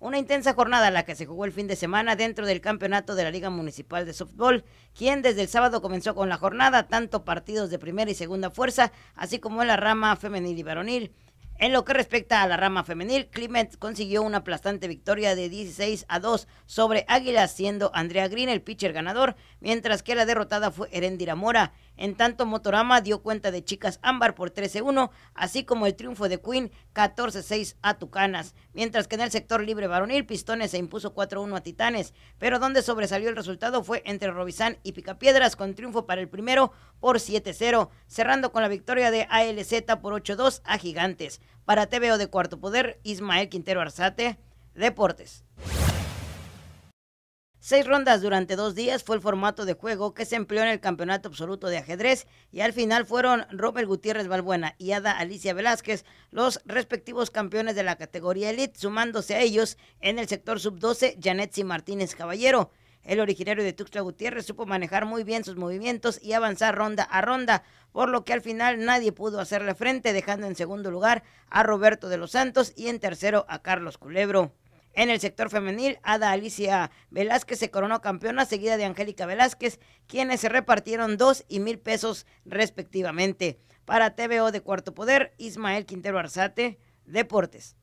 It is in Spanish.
Una intensa jornada la que se jugó el fin de semana dentro del campeonato de la Liga Municipal de Softball, quien desde el sábado comenzó con la jornada tanto partidos de primera y segunda fuerza, así como en la rama femenil y varonil. En lo que respecta a la rama femenil, Clement consiguió una aplastante victoria de 16 a 2 sobre Águilas, siendo Andrea Green el pitcher ganador, mientras que la derrotada fue Erendira Mora. En tanto, Motorama dio cuenta de Chicas Ámbar por 13-1, así como el triunfo de Queen 14-6 a Tucanas. Mientras que en el sector libre varonil, Pistones se impuso 4-1 a Titanes, pero donde sobresalió el resultado fue entre Robizán y Picapiedras con triunfo para el primero por 7-0, cerrando con la victoria de ALZ por 8-2 a Gigantes. Para TVO de Cuarto Poder, Ismael Quintero Arzate, Deportes. Seis rondas durante dos días fue el formato de juego que se empleó en el Campeonato Absoluto de Ajedrez y al final fueron Robert Gutiérrez Balbuena y Ada Alicia Velázquez los respectivos campeones de la categoría Elite, sumándose a ellos en el sector sub-12 Janetsi Martínez Caballero. El originario de Tuxtla Gutiérrez supo manejar muy bien sus movimientos y avanzar ronda a ronda, por lo que al final nadie pudo hacerle frente, dejando en segundo lugar a Roberto de los Santos y en tercero a Carlos Culebro. En el sector femenil, Ada Alicia Velázquez se coronó campeona, seguida de Angélica Velázquez, quienes se repartieron dos y mil pesos respectivamente. Para TVO de Cuarto Poder, Ismael Quintero Arzate, Deportes.